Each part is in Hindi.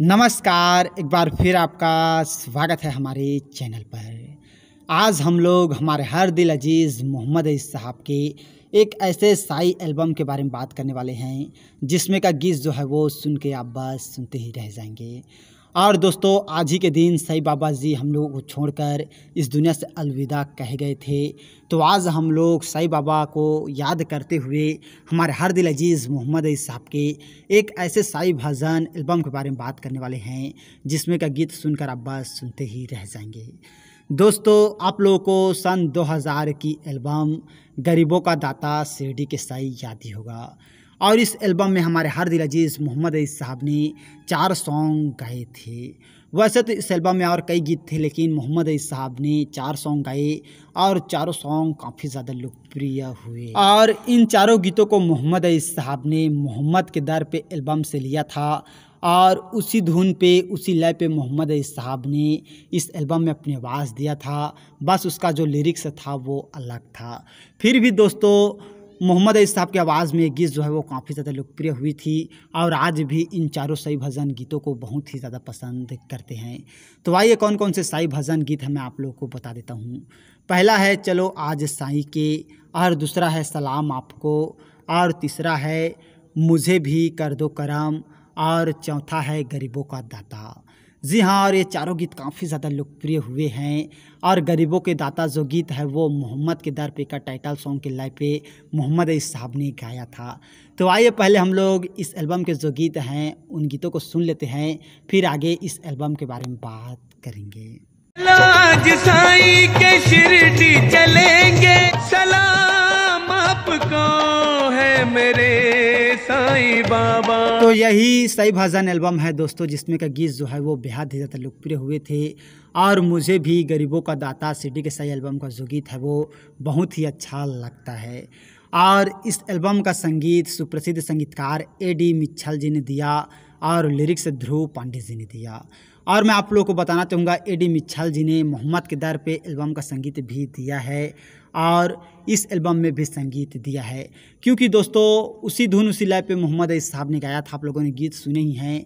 नमस्कार एक बार फिर आपका स्वागत है हमारे चैनल पर आज हम लोग हमारे हर दिल अजीज़ मोहम्मद साहब के एक ऐसे साई एल्बम के बारे में बात करने वाले हैं जिसमें का गीत जो है वो सुन के आप बस सुनते ही रह जाएंगे और दोस्तों आज ही के दिन साई बाबा जी हम लोगों को छोड़कर इस दुनिया से अलविदा कह गए थे तो आज हम लोग साई बाबा को याद करते हुए हमारे हर दिल अजीज़ मोहम्मद अई साहब के एक ऐसे साई भजन एल्बम के बारे में बात करने वाले हैं जिसमें का गीत सुनकर आप बस सुनते ही रह जाएंगे दोस्तों आप लोगों को सन 2000 की एल्बम गरीबों का दाता सीढ़ी के साई याद ही होगा और इस एल्बम में हमारे हार्दिल अजीज़ मोहम्मद अजीज साहब ने चार सॉन्ग गाए थे वैसे तो इस एल्बम में और कई गीत थे लेकिन मोहम्मद अजीज साहब ने चार सॉन्ग गाए और चारों सॉन्ग काफ़ी ज़्यादा लोकप्रिय हुए और इन चारों गीतों को मोहम्मद अजीज साहब ने मोहम्मद के दर पे एल्बम से लिया था और उसी धुन पे उसी लय पे मोहम्मद अजीज साहब ने इस एल्बम में अपनी आवाज़ दिया था बस उसका जो लिरिक्स था वो अलग था फिर भी दोस्तों मोहम्मद अली साहब की आवाज़ में ये गीत जो है वो काफ़ी ज़्यादा लोकप्रिय हुई थी और आज भी इन चारों साई भजन गीतों को बहुत ही ज़्यादा पसंद करते हैं तो आइए कौन कौन से साई भजन गीत है मैं आप लोगों को बता देता हूँ पहला है चलो आज साई के और दूसरा है सलाम आपको और तीसरा है मुझे भी कर दो करम और चौथा है गरीबों का दाता जी हाँ और ये चारों गीत काफ़ी ज़्यादा लोकप्रिय हुए हैं और गरीबों के दाता जो गीत है वो मोहम्मद के दर पे का टाइटल सॉन्ग के लाइफ पे मोहम्मद अली साहब ने गाया था तो आइए पहले हम लोग इस एल्बम के जो गीत हैं उन गीतों को सुन लेते हैं फिर आगे इस एल्बम के बारे में बात करेंगे लाज साई के चलेंगे सलाम आपको है मेरे बाबा तो यही साई भाजान एल्बम है दोस्तों जिसमें का गीत जो है वो बेहद ही ज़्यादा लोकप्रिय हुए थे और मुझे भी गरीबों का दाता सिटी के साई एल्बम का जो गीत है वो बहुत ही अच्छा लगता है और इस एल्बम का संगीत सुप्रसिद्ध संगीतकार ए डी मिच्छल जी ने दिया और लिरिक्स ध्रुव पांडे जी ने दिया और मैं आप लोगों को बताना चाहूँगा ए डी मिच्छल जी ने मोहम्मद के दर पे एल्बम का संगीत भी दिया है और इस एल्बम में भी संगीत दिया है क्योंकि दोस्तों उसी धुन उसी लय पे मोहम्मद अज़ीज़ साहब ने गाया था आप लोगों ने गीत सुने ही हैं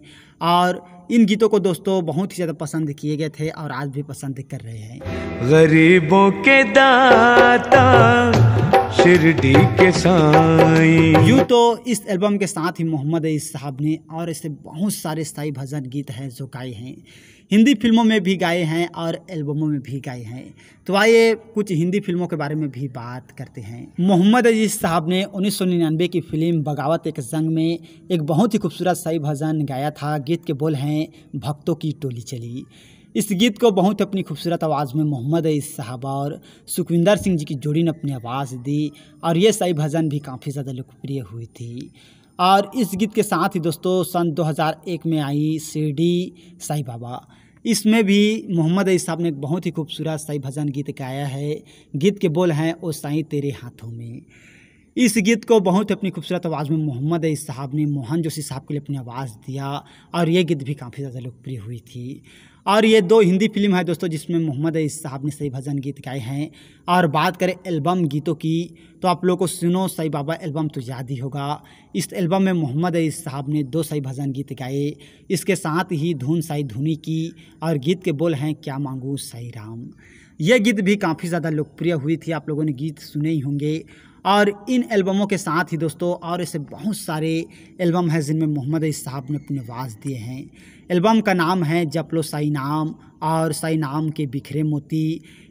और इन गीतों को दोस्तों बहुत ही ज़्यादा पसंद किए गए थे और आज भी पसंद कर रहे हैं गरीबों के दाता शिरडी के साई यूँ तो इस एल्बम के साथ ही मोहम्मद अईस साहब ने और ऐसे बहुत सारे स्थाई भजन गीत हैं जो गाए हैं हिंदी फिल्मों में भी गाए हैं और एल्बमों में भी गाए हैं तो आइए कुछ हिंदी फिल्मों के बारे में भी बात करते हैं मोहम्मद अजीज साहब ने 1999 की फिल्म बगावत एक जंग में एक बहुत ही खूबसूरत सही भजन गाया था गीत के बोल हैं भक्तों की टोली चली इस गीत को बहुत अपनी खूबसूरत आवाज़ में मोहम्मद इस साहबा और सुखविंदर सिंह जी की जोड़ी ने अपनी आवाज़ दी और ये साई भजन भी काफ़ी ज़्यादा लोकप्रिय हुई थी और इस गीत के साथ ही दोस्तों सन 2001 में आई सीडी साई बाबा इसमें भी मोहम्मद अई साहब ने एक बहुत ही खूबसूरत साई भजन गीत गाया है गीत के बोल हैं ओ साई तेरे हाथों में इस गीत को बहुत अपनी खूबसूरत आवाज़ में मोहम्मद अई साहब ने मोहन जोशी साहब के लिए अपनी आवाज़ दिया और ये गीत भी काफ़ी ज़्यादा लोकप्रिय हुई थी और ये दो हिंदी फिल्म है दोस्तों जिसमें मोहम्मद अईस साहब ने सही भजन गीत गाए हैं और बात करें एल्बम गीतों की तो आप लोगों को सुनो सई बाबा एल्बम तो याद ही होगा इस एल्बम में मोहम्मद अईस साहब ने दो सही भजन गीत गाए इसके साथ ही धुन साई धुनी की और गीत के बोल हैं क्या मांगू साई राम ये गीत भी काफ़ी ज़्यादा लोकप्रिय हुई थी आप लोगों ने गीत सुने ही होंगे और इन एल्बमों के साथ ही दोस्तों और ऐसे बहुत सारे एल्बम हैं जिनमें मोहम्मद अली साहब ने अपनी आवाज़ दिए हैं एल्बम का नाम है जपलो साई नाम और साई नाम के बिखरे मोती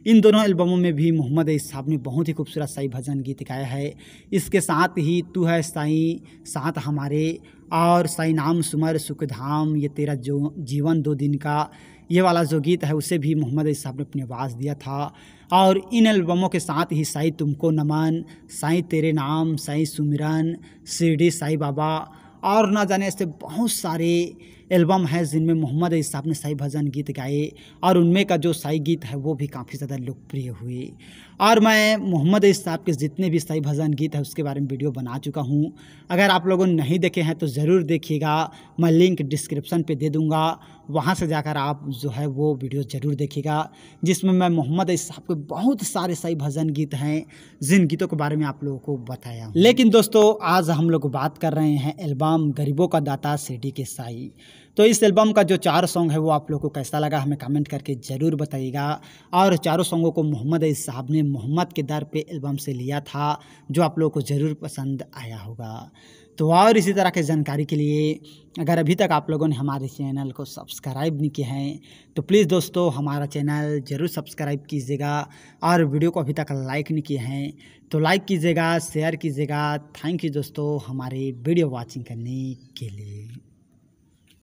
इन दोनों एल्बमों में भी मोहम्मद अली साहब ने बहुत ही खूबसूरत साई भजन गीत गाया है इसके साथ ही तू है साई साथ हमारे और साई नाम सुमर सुखधाम ये तेरा जो जीवन दो दिन का ये वाला जो गीत है उसे भी मोहम्मद अली साहब ने अपनी आवाज़ दिया था और इन एल्बमों के साथ ही साई तुमको नमन साई तेरे नाम साई सुमिरन शिरडी साई बाबा और ना जाने ऐसे बहुत सारे एल्बम हैं जिनमें मोहम्मद अली साहब ने साई भजन गीत गाए और उनमें का जो साई गीत है वो भी काफ़ी ज़्यादा लोकप्रिय हुए और मैं मोहम्मद अली साहब के जितने भी साई भजन गीत है उसके बारे में वीडियो बना चुका हूँ अगर आप लोगों ने नहीं देखे हैं तो ज़रूर देखिएगा मैं लिंक डिस्क्रिप्शन पर दे दूँगा वहाँ से जाकर आप जो है वो वीडियो ज़रूर देखिएगा जिसमें मैं मोहम्मद अली साहब के बहुत सारे सही भजन गीत हैं जिन गीतों के बारे में आप लोगों को बताया लेकिन दोस्तों आज हम लोग बात कर रहे हैं एल्बम गरीबों का दाता सीडी के साई तो इस एल्बम का जो चार सॉन्ग है वो आप लोग को कैसा लगा हमें कमेंट करके ज़रूर बताइएगा और चारों सॉन्गों को मोहम्मद अली साहब ने मोहम्मद के दर पे एल्बम से लिया था जो आप लोग को ज़रूर पसंद आया होगा तो और इसी तरह की जानकारी के लिए अगर अभी तक आप लोगों ने हमारे चैनल को सब्सक्राइब नहीं किया है तो प्लीज़ दोस्तों हमारा चैनल ज़रूर सब्सक्राइब कीजिएगा और वीडियो को अभी तक लाइक नहीं किया है तो लाइक कीजिएगा शेयर कीजिएगा थैंक यू दोस्तों हमारे वीडियो वॉचिंग करने के लिए